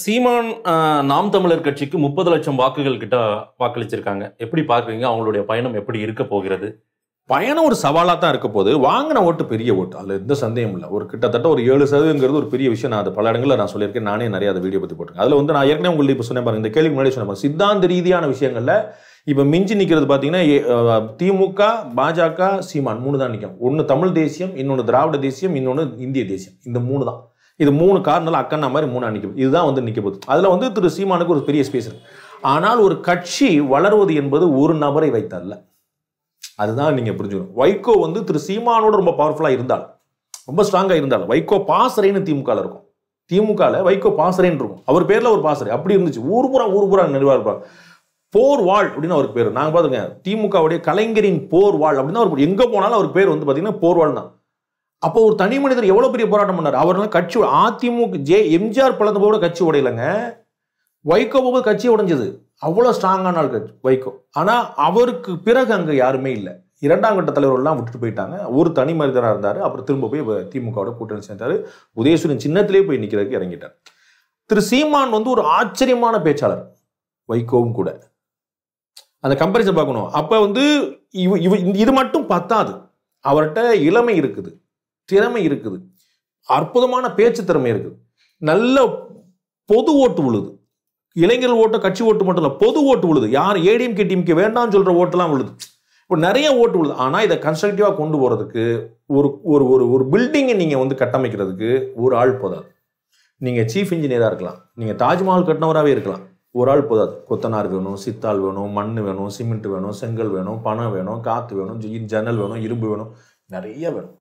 சீமான் நாம் தமிழர் கட்சிக்கு முப்பது லட்சம் வாக்குகள் கிட்ட வாக்களிச்சிருக்காங்க எப்படி பார்க்குறீங்க அவங்களுடைய பயணம் எப்படி இருக்க போகிறது பயணம் ஒரு சவாலாக தான் இருக்க போது வாங்கின ஓட்டு பெரிய ஓட்டு அதில் எந்த சந்தேகம் இல்லை ஒரு கிட்டத்தட்ட ஒரு ஏழு சதவீதங்கிறது ஒரு பெரிய விஷயம் நான் அது பல இடங்களில் நான் சொல்லியிருக்கேன் நானே நிறைய அதை வீடியோ பற்றி போட்டிருக்கேன் அதில் வந்து நான் ஏற்கனவே உங்களுக்கு இப்போ சொன்னேன் பாருங்க இந்த கேள்வி முன்னாடி சொன்னேன் சித்தாந்த ரீதியான விஷயங்களில் இப்போ மிஞ்சி நிற்கிறது பார்த்தீங்கன்னா திமுக பாஜக சீமான் மூணு தான் நிற்கும் ஒன்று தமிழ் தேசியம் இன்னொன்று திராவிட தேசியம் இன்னொன்று இந்திய தேசியம் இந்த மூணு தான் இது மூணு காரணம் அக்கண்ணா மாதிரி மூணு நிற்கும் இதுதான் வந்து நிற்க போகுது அதில் வந்து திரு சீமானுக்கு ஒரு பெரிய ஸ்பேஸ் இருக்கு ஆனால் ஒரு கட்சி வளர்வது என்பது ஒரு நபரை வைத்தல்ல அதுதான் நீங்கள் புரிஞ்சுக்கணும் வைகோ வந்து திரு சீமானோட ரொம்ப பவர்ஃபுல்லாக இருந்தால் ரொம்ப ஸ்ட்ராங்காக இருந்தால் வைகோ பாசறைன்னு திமுகவில் இருக்கும் திமுகவில் வைகோ பாசறைன்னு இருக்கும் அவர் பேரில் ஒரு பாசறை அப்படி இருந்துச்சு ஊர் பூரா ஊர் பூரா நிர்வாக போர் வாழ் அப்படின்னு அவருக்கு பேர் நாங்கள் பார்த்துருக்கேன் திமுகவுடைய கலைஞரின் போர் வாழ் அப்படின்னு அவர் எங்கே போனாலும் அவர் பேர் வந்து பார்த்தீங்கன்னா போர் வாழ் தான் அப்போ ஒரு தனி மனிதர் எவ்வளோ பெரிய போராட்டம் பண்ணார் அவர் கட்சி அதிமுக ஜே எம்ஜிஆர் பிளந்த போட கட்சி உடையலைங்க வைகோ போது கட்சி உடைஞ்சது அவ்வளோ ஸ்ட்ராங்கான ஆள் கட்சி வைகோ ஆனால் அவருக்கு பிறகு அங்கே யாருமே இல்லை இரண்டாம் கட்ட தலைவர்கள்லாம் விட்டுட்டு போயிட்டாங்க ஒரு தனி மனிதராக இருந்தார் அப்புறம் திரும்ப போய் திமுகவோட கூட்டணி சேர்ந்தார் உதயசூரியன் சின்னத்திலே போய் நிற்கிறதுக்கு இறங்கிட்டார் திரு சீமான் வந்து ஒரு ஆச்சரியமான பேச்சாளர் வைகோவும் கூட அந்த கம்பேரிசன் பார்க்கணும் அப்போ வந்து இவ இவ இது மட்டும் பத்தாது அவர்கிட்ட இளமை இருக்குது திறமை இருக்குது அற்புதமான பேச்சு திறமை இருக்குது நல்ல பொது ஓட்டு உழுது இளைஞர்கள் ஓட்டு கட்சி ஓட்டு மட்டும் இல்லை பொது ஓட்டு உழுது யார் கே டிஎம்கே வேண்டாம்னு சொல்கிற ஓட்டெல்லாம் உழுது இப்போ நிறைய ஓட்டு உள்ளது ஆனால் இதை கன்ஸ்ட்ரக்டிவாக கொண்டு போகிறதுக்கு ஒரு ஒரு ஒரு ஒரு பில்டிங்கை நீங்கள் வந்து கட்டமைக்கிறதுக்கு ஒரு ஆள் போதாது நீங்கள் சீஃப் இன்ஜினியராக இருக்கலாம் நீங்கள் தாஜ்மஹால் கட்டினவராகவே இருக்கலாம் ஒரு ஆள் போதாது கொத்தனார் வேணும் சித்தாள் வேணும் மண் வேணும் சிமெண்ட் வேணும் செங்கல் வேணும் பணம் வேணும் காற்று வேணும் ஜன்னல் வேணும் இரும்பு வேணும் நிறைய வேணும்